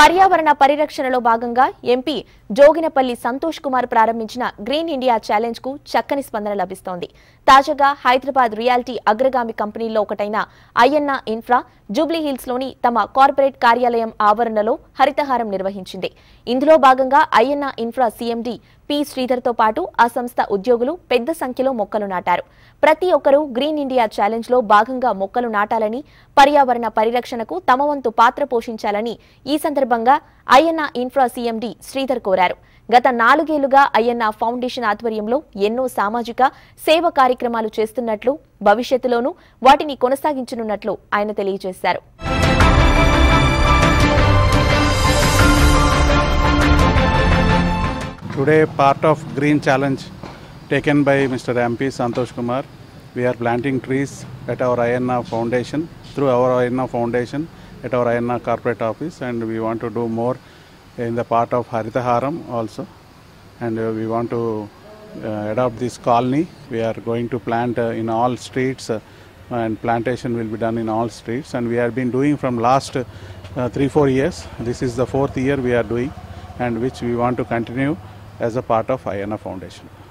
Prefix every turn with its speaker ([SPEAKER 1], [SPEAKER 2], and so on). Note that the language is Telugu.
[SPEAKER 1] పర్యావరణ పరిరక్షణలో భాగంగా ఎంపీ జోగినపల్లి సంతోష్ కుమార్ ప్రారంభించిన గ్రీన్ ఇండియా ఛాలెంజ్ కు చక్కని స్పందన లభిస్తోంది తాజాగా హైదరాబాద్ రియాలిటీ అగ్రగామి కంపెనీల్లో ఒకటైన ఐఎన్ఆ ఇన్ఫ్రా జూబ్లీహిల్స్ లోని తమ కార్పొరేట్ కార్యాలయం ఆవరణలో హరితహారం నిర్వహించింది ఇందులో భాగంగా ఐఎన్ఆ ఇన్ఫ్రా సీఎండీ పి శ్రీధర్తో పాటు ఆ సంస్థ ఉద్యోగులు పెద్ద సంఖ్యలో మొక్కలు నాటారు ప్రతి ఒక్కరూ గ్రీన్ ఇండియా ఛాలెంజ్లో భాగంగా మొక్కలు నాటాలని పర్యావరణ పరిరక్షణకు తమ వంతు పాత్ర పోషించాలని ఈ సందర్భంగా అయ్యన్న ఇన్ఫ్రా సీఎండి శ్రీధర్ కోరారు గత నాలుగేళ్లుగా అయ్యన్న ఫౌండేషన్ ఆధ్వర్యంలో ఎన్నో సామాజిక సేవ కార్యక్రమాలు చేస్తున్నట్లు భవిష్యత్తులోనూ వాటిని కొనసాగించనున్నట్లు ఆయన తెలియజేశారు
[SPEAKER 2] Today, part of Green Challenge taken by Mr. MP Santosh Kumar, we are planting trees at our INA Foundation, through our INA Foundation, at our INA corporate office, and we want to do more in the part of Haritaharam also. And uh, we want to uh, adopt this colony. We are going to plant uh, in all streets, uh, and plantation will be done in all streets. And we have been doing from last uh, three, four years. This is the fourth year we are doing, and which we want to continue as a part of IANA Foundation.